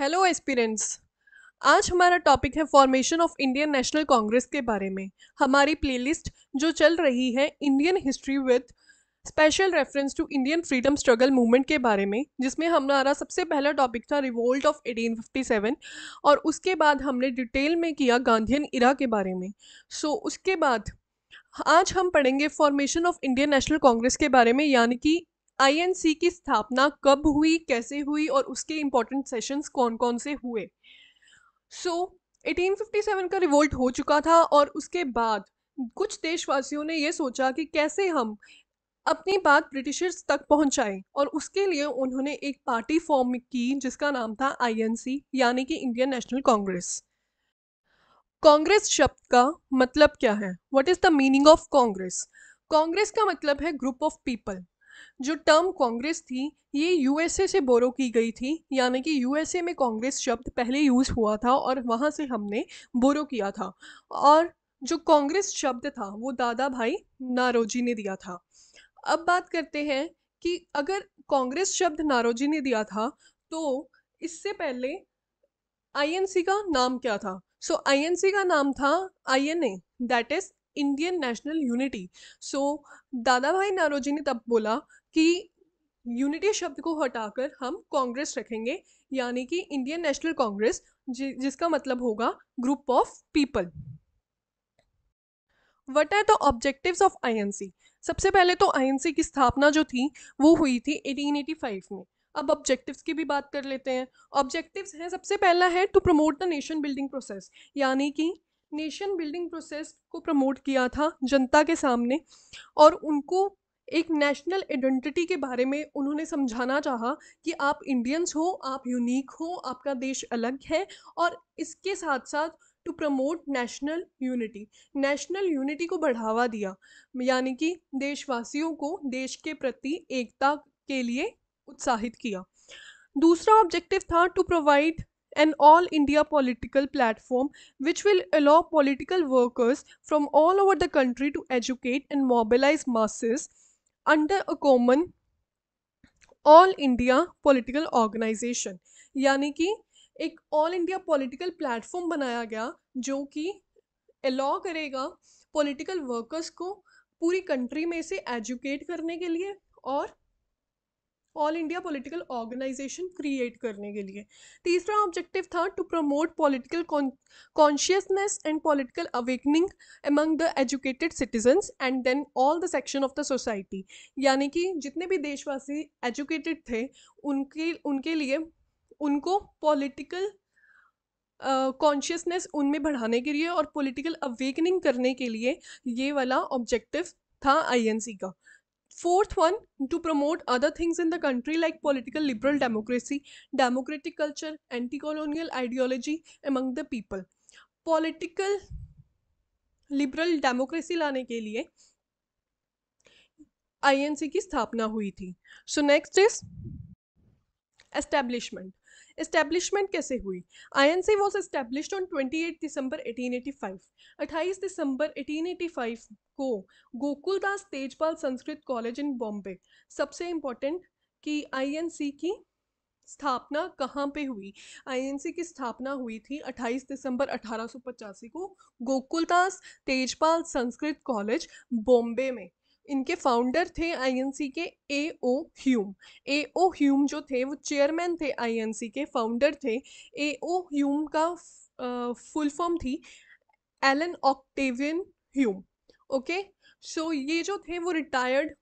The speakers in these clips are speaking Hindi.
हेलो एस्पिरेंट्स आज हमारा टॉपिक है formation of Indian National Congress के बारे में हमारी प्लेलिस्ट जो चल रही है Indian history with special reference to Indian freedom struggle movement के बारे में जिसमें हमारा सबसे पहला टॉपिक था रिवोल्ट ऑफ 1857 और उसके बाद हमने डिटेल में किया गांधीन इरा के बारे में सो so, उसके बाद आज हम पढ़ेंगे formation of Indian National Congress के बारे में यानी कि आईएनसी की स्थापना कब हुई कैसे हुई और उसके इम्पोर्टेंट सेशंस कौन कौन से हुए सो so, 1857 का रिवोल्ट हो चुका था और उसके बाद कुछ देशवासियों ने यह सोचा कि कैसे हम अपनी बात ब्रिटिशर्स तक पहुंचाएं और उसके लिए उन्होंने एक पार्टी फॉर्म की जिसका नाम था आईएनसी यानी कि इंडियन नेशनल कांग्रेस कांग्रेस शब्द का मतलब क्या है what is the meaning of Congress Congress का मतलब है ग्रुप ऑफ पीपल जो टर्म कांग्रेस थी ये यूएसए से बोरो की गई थी यानी कि यूएसए में कांग्रेस शब्द पहले यूज़ हुआ था और वहाँ से हमने बोरो किया था और जो कांग्रेस शब्द था वो दादा भाई नारोजी ने दिया था अब बात करते हैं कि अगर कांग्रेस शब्द नारोजी ने दिया था तो इससे पहले आईएनसी का नाम क्या था सो so, आईएनसी का नाम था INA that is Indian National Unity so Dadabhai Naoroji ने तब बोला कि यूनिटी शब्द को हटाकर हम कांग्रेस रखेंगे यानी कि इंडियन नेशनल कांग्रेस जि, जिसका मतलब होगा group of people what are the objectives of INC सबसे पहले तो आईएनसी की स्थापना जो थी वो हुई थी 1885 में अब ऑब्जेक्टिव्स की भी बात कर लेते हैं ऑब्जेक्टिव्स हैं सबसे पहला है to promote the nation building process यानी कि नेशन बिल्डिंग प्रोसेस को प्रमोट किया था जनता के सामने और उनको एक नेशनल आइडेंटिटी के बारे में उन्होंने समझाना चाहा कि आप इंडियंस हो आप यूनिक हो आपका देश अलग है और इसके साथ साथ to promote national unity national unity को बढ़ावा दिया यानी कि देशवासियों को देश के प्रति एकता के लिए उत्साहित किया दूसरा ऑब्जेक्टिव था to provide an all India political platform which will allow political workers from all over the country to educate and mobilise masses under a common all India political organisation यानी कि एक ऑल इंडिया पॉलिटिकल प्लेटफॉर्म बनाया गया जो कि अलाउ करेगा पॉलिटिकल वर्कर्स को पूरी कंट्री में से एजुकेट करने के लिए और all India political organisation create करने के लिए तीसरा ऑब्जेक्टिव था to promote political consciousness and political awakening among the educated citizens and then all the section of the society यानी कि जितने भी देशवासी एजुकेटेड थे उनके उनके लिए उनको पॉलिटिकल कॉन्शियसनेस uh, उनमें बढ़ाने के लिए और पॉलिटिकल अवेकनिंग करने के लिए ये वाला ऑब्जेक्टिव था आईएनसी का Fourth one, to promote other things in the country like political liberal democracy, democratic culture, anti colonial ideology among the people. Political liberal democracy लाने के लिए आईएनसी की स्थापना हुई थी so next is establishment establishment कैसे हुई आईएनसी वाज एस्टेब्लिश्ड ऑन 28 दिसंबर 1885 28 दिसंबर 1885 को गोकुलदास तेजपाल संस्कृत कॉलेज इन बॉम्बे सबसे इम्पोर्टेंट कि आईएनसी की स्थापना कहाँ पे हुई आईएनसी की स्थापना हुई थी 28 दिसंबर अठारह को गोकुलदास तेजपाल संस्कृत कॉलेज बॉम्बे में इनके फाउंडर थे आईएनसी के ए ओ ह्यूम ए ओ ह्यूम जो थे वो चेयरमैन थे आईएनसी के फाउंडर थे ए ओ ह्यूम का फुल फॉर्म थी Allan Octavian Hume okay so ये जो थे वो रिटायर्ड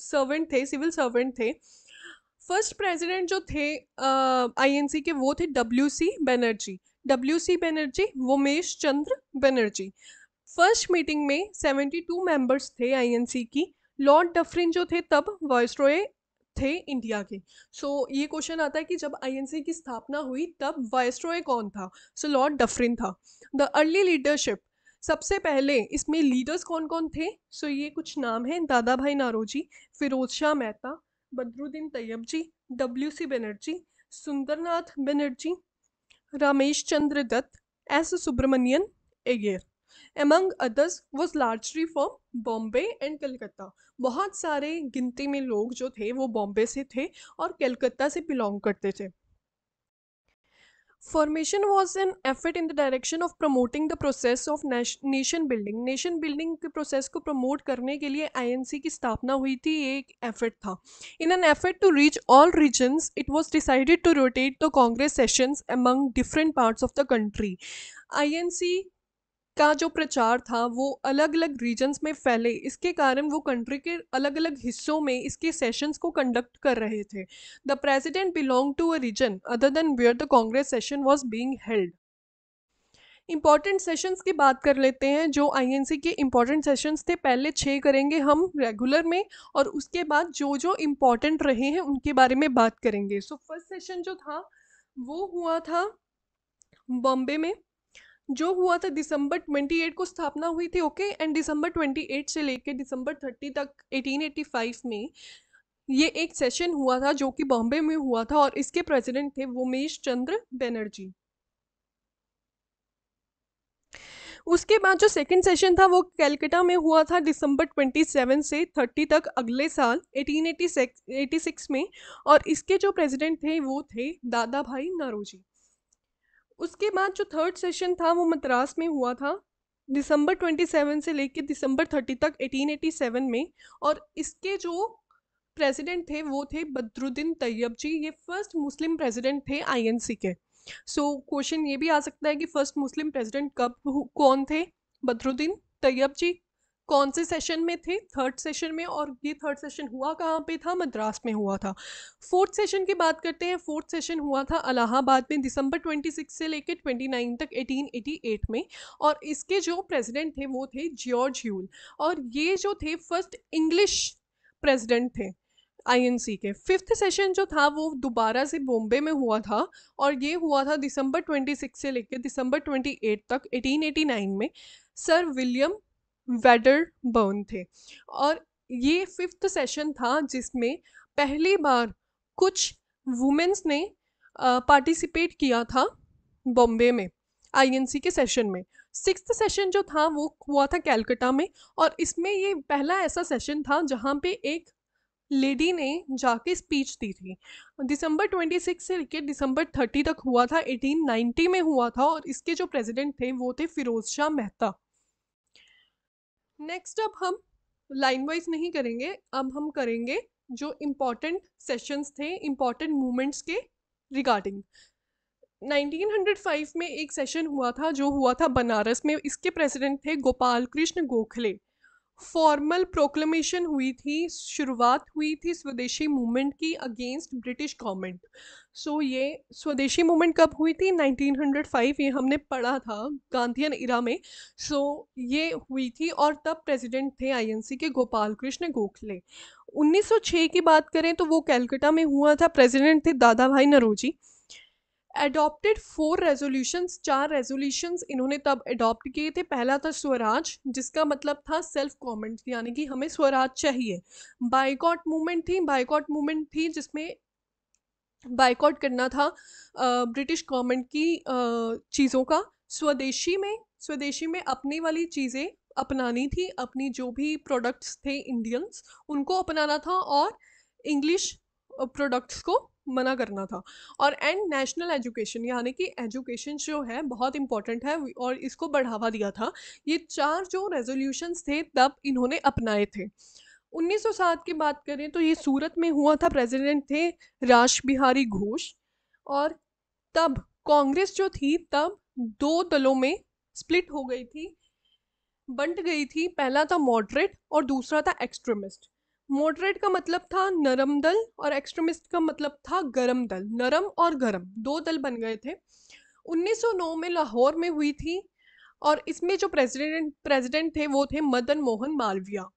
सर्वेंट uh, थे सिविल सर्वेंट थे फर्स्ट प्रेसिडेंट जो थे आईएनसी uh, के वो थे W C Banerjee W C Banerjee Womesh Chandra Banerjee first meeting में 72 मेंबर्स थे आईएनसी की लॉर्ड डफरिन जो थे तब रॉय थे इंडिया के सो so, ये क्वेश्चन आता है कि जब आईएनसी की स्थापना हुई तब रॉय कौन था सो लॉर्ड डफरिन था द अर्ली लीडरशिप सबसे पहले इसमें लीडर्स कौन कौन थे सो so, ये कुछ नाम हैं Dadabhai Naoroji Pherozeshah Mehta Badruddin Tyabji W C Banerjee Sundarnath Banerjee Ramesh Chandra Dutt S Subramanian Iyer among others was largely from Bombay and Calcutta बहुत सारे गिनती में लोग जो थे वो बॉम्बे से थे और कलकत्ता से बिलोंग करते थे formation was an effort in the direction of promoting the process of nation building nation building के प्रोसेस को प्रमोट करने के लिए आई एन सी की स्थापना हुई थी ये एक एफर्ट था in an effort to reach all regions it was decided to rotate the Congress sessions among different parts of the country I N C का जो प्रचार था वो अलग अलग रीजन्स में फैले इसके कारण वो कंट्री के अलग अलग हिस्सों में इसके सेशंस को कंडक्ट कर रहे थे the president belong to a region other than where the Congress session was being held important sessions की बात कर लेते हैं जो आईएनसी के इम्पॉर्टेंट सेशंस थे पहले छः करेंगे हम रेगुलर में और उसके बाद जो जो इम्पॉर्टेंट रहे हैं उनके बारे में बात करेंगे सो फर्स्ट सेशन जो था वो हुआ था बॉम्बे में जो हुआ था दिसंबर 28 को स्थापना हुई थी ओके एंड दिसंबर 28 से लेकर दिसंबर 30 तक 1885 में ये एक सेशन हुआ था जो कि बॉम्बे में हुआ था और इसके प्रेसिडेंट थे वोमेश चंद्र बनर्जी उसके बाद जो सेकंड सेशन था वो कैलकटा में हुआ था दिसंबर 27 से 30 तक अगले साल 1886 86 में और इसके जो प्रेसिडेंट थे वो थे दादा भाई नारोजी उसके बाद जो थर्ड सेशन था वो मद्रास में हुआ था दिसंबर 27 से लेकर दिसंबर 30 तक 1887 में और इसके जो प्रेसिडेंट थे वो थे बद्रुद्दीन तैयब जी ये फर्स्ट मुस्लिम प्रेसिडेंट थे आईएनसी के सो so, क्वेश्चन ये भी आ सकता है कि फर्स्ट मुस्लिम प्रेसिडेंट कब कौन थे बद्रुद्दीन तैयब जी कौन से सेशन में थे थर्ड सेशन में और ये थर्ड सेशन हुआ कहाँ पे था मद्रास में हुआ था फोर्थ सेशन की बात करते हैं फोर्थ सेशन हुआ था अलाहाबाद में दिसंबर 26 से लेकर 29 तक 1888 में और इसके जो प्रेसिडेंट थे वो थे जॉर्ज ह्यूल और ये जो थे फर्स्ट इंग्लिश प्रेसिडेंट थे आई के फिफ्थ सेशन जो था वो दोबारा से बॉम्बे में हुआ था और ये हुआ था दिसंबर 26 से लेकर दिसंबर 28 तक 1889 में सर विलियम वेडर बर्न थे और ये फिफ्थ सेशन था जिसमें पहली बार कुछ वुमेंस ने पार्टिसिपेट किया था बॉम्बे में आईएनसी के सेशन में सिक्स सेशन जो था वो हुआ था कैलकाटा में और इसमें ये पहला ऐसा सेशन था जहाँ पे एक लेडी ने जाके स्पीच दी थी दिसंबर 26 से लेकर दिसंबर 30 तक हुआ था 1890 में हुआ था और इसके जो प्रेसिडेंट थे वो थे फिरोज शाह मेहता नेक्स्ट अब हम लाइन वाइज नहीं करेंगे अब हम करेंगे जो इम्पॉर्टेंट सेशंस थे इम्पॉर्टेंट मूवमेंट्स के रिगार्डिंग 1905 में एक सेशन हुआ था जो हुआ था बनारस में इसके प्रेसिडेंट थे गोपाल कृष्ण गोखले फॉर्मल प्रोक्लेमेशन हुई थी शुरुआत हुई थी स्वदेशी मूवमेंट की against British government so so, ये स्वदेशी मूवमेंट कब हुई थी 1905 ये हमने पढ़ा था गांधीयन इरा में सो so, ये हुई थी और तब प्रेसिडेंट थे आईएनसी के गोपाल कृष्ण गोखले 1906 की बात करें तो वो कैलकाटा में हुआ था प्रेसिडेंट थे Dadabhai Naoroji adopted four resolutions चार रेजोल्यूशंस इन्होंने तब एडॉप्ट किए थे पहला था स्वराज जिसका मतलब था सेल्फ गवर्नमेंट यानी कि हमें स्वराज चाहिए बाइकॉट मूवमेंट थी बाइकॉट मूवमेंट थी जिसमें बाइकआउट करना था ब्रिटिश गवर्नमेंट की चीज़ों का स्वदेशी में स्वदेशी में अपने वाली चीज़ें अपनानी थी अपनी जो भी प्रोडक्ट्स थे इंडियंस उनको अपनाना था और इंग्लिश प्रोडक्ट्स को मना करना था और एंड नेशनल एजुकेशन यानी कि एजुकेशन जो है बहुत इंपॉर्टेंट है और इसको बढ़ावा दिया था ये चार जो रेजोल्यूशंस थे तब इन्होंने अपनाए थे 1907 की बात करें तो ये सूरत में हुआ था प्रेसिडेंट थे राज बिहारी घोष और तब कांग्रेस जो थी तब दो दलों में स्प्लिट हो गई थी बंट गई थी पहला था मॉडरेट और दूसरा था एक्सट्रीमिस्ट मॉडरेट का मतलब था नरम दल और एक्सट्रीमिस्ट का मतलब था गरम दल नरम और गरम दो दल बन गए थे 1909 में लाहौर में हुई थी और इसमें जो प्रेसिडेंट प्रेसिडेंट थे वो थे मदन मोहन मालविया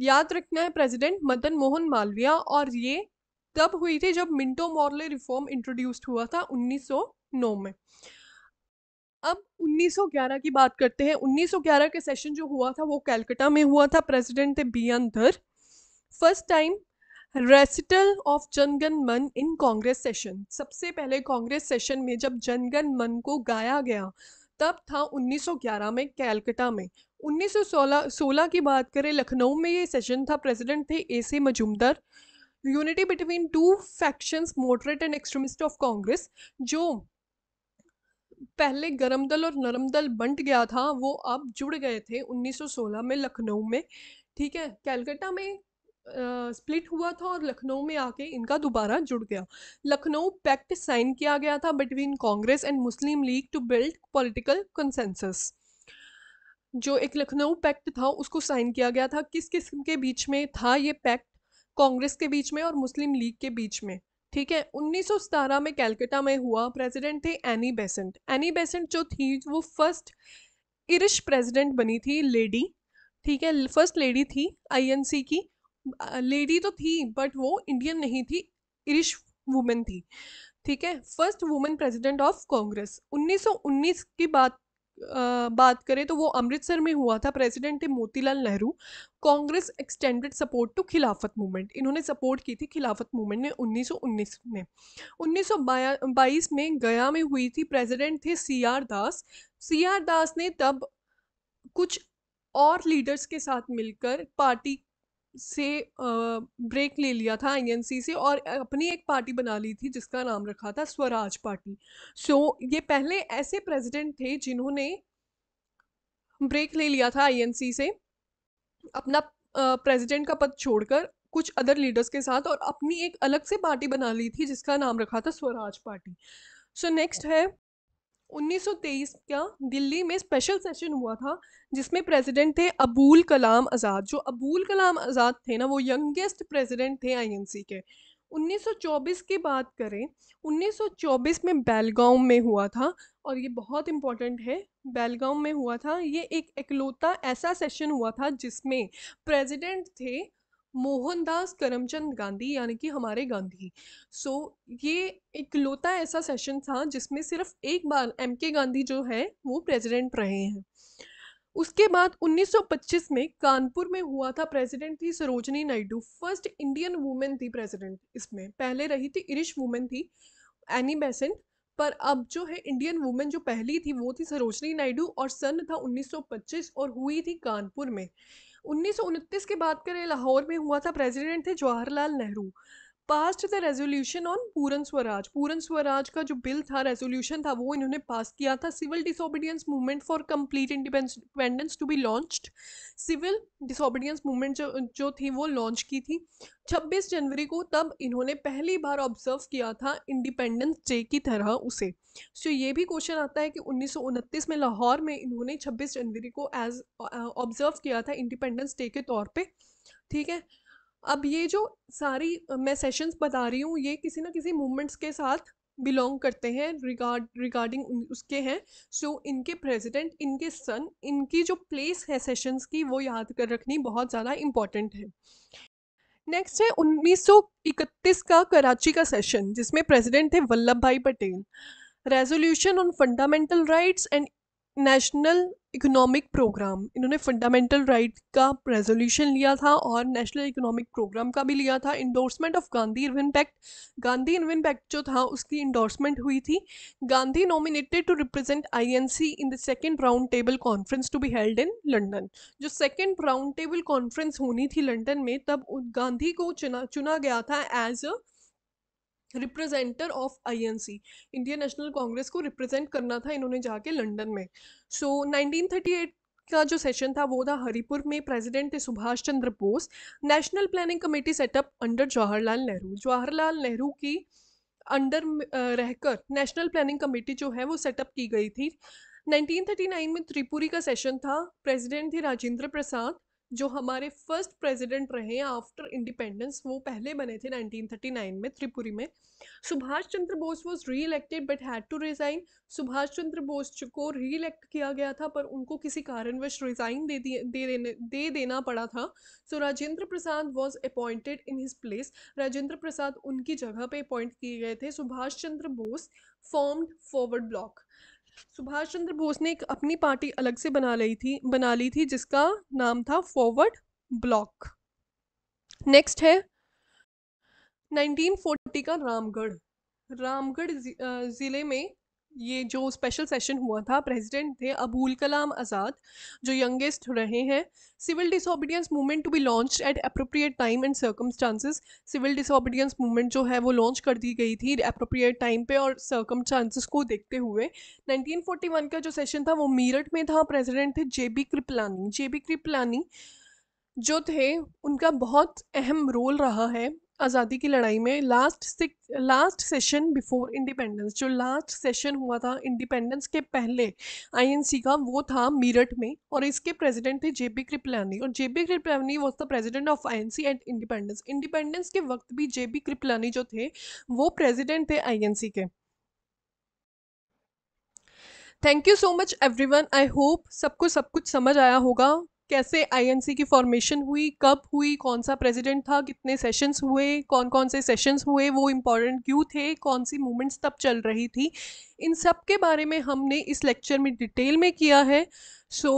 याद रखना है प्रेसिडेंट मदन मोहन मालविया और ये तब हुई थी जब मिंटो मॉर्ले रिफॉर्म इंट्रोड्यूस्ड हुआ था 1909 में अब 1911 की बात करते हैं 1911 के सेशन जो हुआ था वो कैलकाटा में हुआ था प्रेसिडेंट थे B N Dhar first time recital of Jana Gana Mana in Congress session सबसे पहले कांग्रेस सेशन में जब जनगण मन को गाया गया तब था 1911 में कैलकटा में 1916 16 की बात करें लखनऊ में ये सेशन था प्रेसिडेंट थे A C Majumdar unity between two factions moderate and extremist of Congress जो पहले गरम दल और नरम दल बंट गया था वो अब जुड़ गए थे 1916 में लखनऊ में ठीक है कैलकाटा में स्प्लिट हुआ था और लखनऊ में आके इनका दोबारा जुड़ गया लखनऊ पैक्ट साइन किया गया था between Congress and Muslim League to build political consensus जो एक लखनऊ पैक्ट था उसको साइन किया गया था किस किस्म के बीच में था ये पैक्ट कांग्रेस के बीच में और मुस्लिम लीग के बीच में ठीक है उन्नीस में कैलकटा में हुआ प्रेसिडेंट थे एनी बेसेंट एनी बेसेंट जो थी वो फर्स्ट इरिश प्रेसिडेंट बनी थी लेडी ठीक है फर्स्ट लेडी थी आईएनसी की लेडी तो थी बट वो इंडियन नहीं थी इरिश वुमेन थी ठीक है first women president of Congress 1919 की बात आ, बात करें तो वो अमृतसर में हुआ था प्रेसिडेंट थे Motilal Nehru Congress extended support to Khilafat movement इन्होंने सपोर्ट की थी खिलाफत मूवमेंट ने 1919 में 1922 में गया में हुई थी प्रेसिडेंट थे सी आर दास सी आर दास ने तब कुछ और लीडर्स के साथ मिलकर पार्टी से ब्रेक ले लिया था आईएनसी से और अपनी एक पार्टी बना ली थी जिसका नाम रखा था स्वराज पार्टी सो so, ये पहले ऐसे प्रेसिडेंट थे जिन्होंने ब्रेक ले लिया था आईएनसी से अपना प्रेसिडेंट का पद छोड़कर कुछ अदर लीडर्स के साथ और अपनी एक अलग से पार्टी बना ली थी जिसका नाम रखा था Swaraj Party so so, next है 1923 का दिल्ली में स्पेशल सेशन हुआ था जिसमें प्रेसिडेंट थे अबूल कलाम आज़ाद जो अबुल कलाम आज़ाद थे ना वो यंगेस्ट प्रेसिडेंट थे आईएनसी के 1924 की बात करें 1924 में बेलगाम में हुआ था और ये बहुत इम्पॉर्टेंट है बेलगाम में हुआ था ये एक इकलौता ऐसा सेशन हुआ था जिसमें प्रेसिडेंट थे मोहनदास करमचंद गांधी यानी कि हमारे गांधी सो so, ये इकलौता ऐसा सेशन था जिसमें सिर्फ एक बार एम के गांधी जो है वो प्रेसिडेंट रहे हैं उसके बाद 1925 में कानपुर में हुआ था प्रेसिडेंट थी Sarojini Naidu first Indian women थी प्रेसिडेंट इसमें पहले रही थी इरिश वूमेन थी एनी बेसेंट पर अब जो है इंडियन वुमेन जो पहली थी वो थी सरोजनी नायडू और सन था 1925 और हुई थी कानपुर में उन्नीस के बात करें लाहौर में हुआ था प्रेसिडेंट थे Jawaharlal Nehru passed the resolution on Purna Swaraj Purna Swaraj का जो बिल था रेजोल्यूशन था वो इन्होंने पास किया था civil disobedience movement for complete independence to be launched civil disobedience movement जो जो थी वो लॉन्च की थी 26 जनवरी को तब इन्होंने पहली बार ऑब्जर्व किया था इंडिपेंडेंस डे की तरह उसे सो so, ये भी क्वेश्चन आता है कि उन्नीस में लाहौर में इन्होंने छब्बीस जनवरी को एज ऑब्जर्व uh, किया था इंडिपेंडेंस डे के तौर पर ठीक है अब ये जो सारी मैं सेशंस बता रही हूँ ये किसी ना किसी मूवमेंट्स के साथ बिलोंग करते हैं रिगार्ड रिगार्डिंग उसके हैं सो so, इनके प्रेसिडेंट इनके सन इनकी जो प्लेस है सेशंस की वो याद कर रखनी बहुत ज़्यादा इम्पॉर्टेंट है नेक्स्ट है 1931 का कराची का सेशन जिसमें प्रेसिडेंट थे Vallabhbhai Patel resolution on fundamental rights and national economic programme इन्होंने फंडामेंटल राइट का रेजोल्यूशन लिया था और नेशनल इकोनॉमिक प्रोग्राम का भी लिया था endorsement of Gandhi Irwin pact Gandhi Irwin pact जो था उसकी इंडोर्समेंट हुई थी Gandhi nominated to represent INC in the second round table conference to be held in London जो सेकेंड राउंड टेबल कॉन्फ्रेंस होनी थी लंडन में तब गांधी को चुना चुना गया था as a representer of INC Indian National Congress को रिप्रेजेंट करना था इन्होंने जाके लंदन में सो so, 1938 का जो सेशन था वो था हरिपुर में प्रेसिडेंट थे Subhash Chandra Bose national planning committee set up under Jawaharlal Nehru Jawaharlal Nehru की अंडर रहकर नेशनल प्लानिंग कमेटी जो है वो सेटअप की गई थी 1939 में त्रिपुरी का सेशन था प्रेसिडेंट थे राजेंद्र प्रसाद जो हमारे फर्स्ट प्रेसिडेंट रहे आफ्टर इंडिपेंडेंस वो पहले बने थे 1939 में त्रिपुरी में Subhash Chandra Bose was reelected but had to resign Subhash Chandra Bose को री इलेक्ट किया गया था पर उनको किसी कारणवश रिज़ाइन दे दे देने दे देना पड़ा था so so, Rajendra Prasad was appointed in his place Rajendra Prasad उनकी जगह पे अपॉइंट किए गए थे सुभाष चंद्र बोस फॉर्म्ड फॉरवर्ड ब्लॉक सुभाष चंद्र बोस ने एक अपनी पार्टी अलग से बना ली थी बना ली थी जिसका नाम था फॉरवर्ड ब्लॉक नेक्स्ट है 1940 का रामगढ़ रामगढ़ जिले में ये जो स्पेशल सेशन हुआ था प्रेसिडेंट थे अबूल कलाम आज़ाद जो यंगेस्ट रहे हैं civil disobedience movement to be launch at appropriate time and circumstances civil disobedience movement जो है वो लॉन्च कर दी गई थी अप्रोप्रिएट टाइम पे और सर्कमस्टांसिस को देखते हुए 1941 का जो सेशन था वो मीरठ में था प्रेजिडेंट थे J B Kripalani J B Kripalani जो थे उनका बहुत अहम रोल रहा है आज़ादी की लड़ाई में last last session before independence जो लास्ट सेशन हुआ था इंडिपेंडेंस के पहले आईएनसी का वो था मीरठ में और इसके प्रेसिडेंट थे जेबी कृपलानी और J B Kripalani was the president of INC and independence independence के वक्त भी जेपी कृपलानी जो थे वो प्रेजिडेंट थे आई के thank you so much everyone I hope सबको सब कुछ समझ आया होगा कैसे आईएनसी की फॉर्मेशन हुई कब हुई कौन सा प्रेसिडेंट था कितने सेशंस हुए कौन कौन से सेशंस हुए वो इम्पॉर्टेंट क्यों थे कौन सी मूवमेंट्स तब चल रही थी इन सब के बारे में हमने इस लेक्चर में डिटेल में किया है सो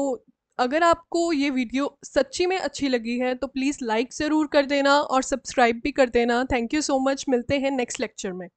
अगर आपको ये वीडियो सच्ची में अच्छी लगी है तो प्लीज़ लाइक ज़रूर कर देना और सब्सक्राइब भी कर देना थैंक यू सो मच मिलते हैं नेक्स्ट लेक्चर में